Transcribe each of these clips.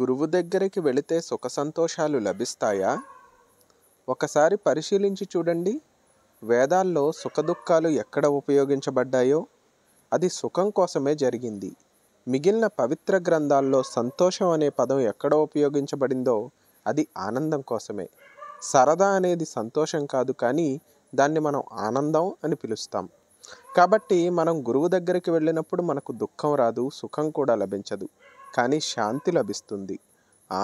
గురువు దగ్గరికి వెళితే సుఖ సంతోషాలు లభిస్తాయా ఒకసారి పరిశీలించి చూడండి వేదాల్లో సుఖదుఖాలు ఎక్కడ ఉపయోగించబడ్డాయో అది సుఖం కోసమే జరిగింది మిగిలిన పవిత్ర గ్రంథాల్లో సంతోషం అనే పదం ఎక్కడ ఉపయోగించబడిందో అది ఆనందం కోసమే సరదా అనేది సంతోషం కాదు కానీ దాన్ని మనం ఆనందం అని పిలుస్తాం కాబట్టి మనం గురువు దగ్గరికి వెళ్ళినప్పుడు మనకు దుఃఖం రాదు సుఖం కూడా లభించదు కానీ శాంతి లభిస్తుంది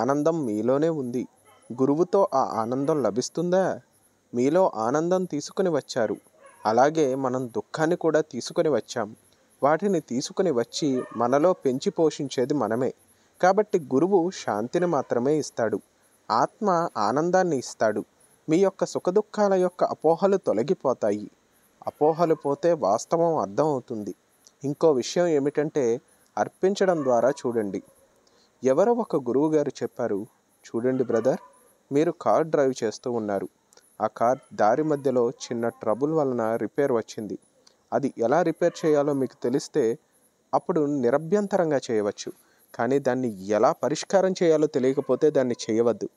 ఆనందం మీలోనే ఉంది గురువుతో ఆ ఆనందం లభిస్తుందా మీలో ఆనందం తీసుకుని వచ్చారు అలాగే మనం దుఃఖాన్ని కూడా తీసుకుని వచ్చాం వాటిని తీసుకుని వచ్చి మనలో పెంచి పోషించేది మనమే కాబట్టి గురువు శాంతిని మాత్రమే ఇస్తాడు ఆత్మ ఆనందాన్ని ఇస్తాడు మీ యొక్క సుఖదుఖాల యొక్క అపోహలు తొలగిపోతాయి అపోహలు పోతే వాస్తవం అర్థం అవుతుంది ఇంకో విషయం ఏమిటంటే అర్పించడం ద్వారా చూడండి ఎవరో ఒక గురువు గారు చెప్పారు చూడండి బ్రదర్ మీరు కార్ డ్రైవ్ చేస్తూ ఉన్నారు ఆ కార్ దారి మధ్యలో చిన్న ట్రబుల్ వలన రిపేర్ వచ్చింది అది ఎలా రిపేర్ చేయాలో మీకు తెలిస్తే అప్పుడు నిరభ్యంతరంగా చేయవచ్చు కానీ దాన్ని ఎలా పరిష్కారం చేయాలో తెలియకపోతే దాన్ని చేయవద్దు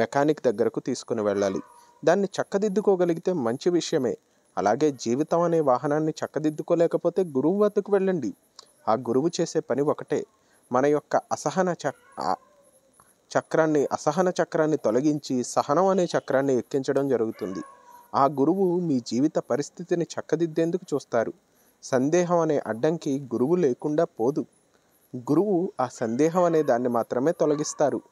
మెకానిక్ దగ్గరకు తీసుకుని వెళ్ళాలి దాన్ని చక్కదిద్దుకోగలిగితే మంచి విషయమే అలాగే జీవితం అనే వాహనాన్ని చక్కదిద్దుకోలేకపోతే గురువు వద్దకు వెళ్ళండి ఆ గురువు చేసే పని ఒకటే మన యొక్క అసహన చ చక్రాన్ని అసహన చక్రాన్ని తొలగించి సహనం అనే చక్రాన్ని ఎక్కించడం జరుగుతుంది ఆ గురువు మీ జీవిత పరిస్థితిని చక్కదిద్దేందుకు చూస్తారు సందేహం అనే అడ్డంకి గురువు లేకుండా పోదు గురువు ఆ సందేహం అనే దాన్ని మాత్రమే తొలగిస్తారు